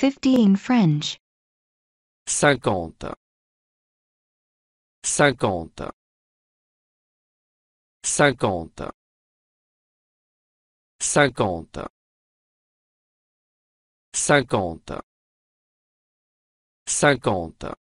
50 in French. Cinquante. Cinquante. Cinquante. Cinquante. Cinquante. Cinquante.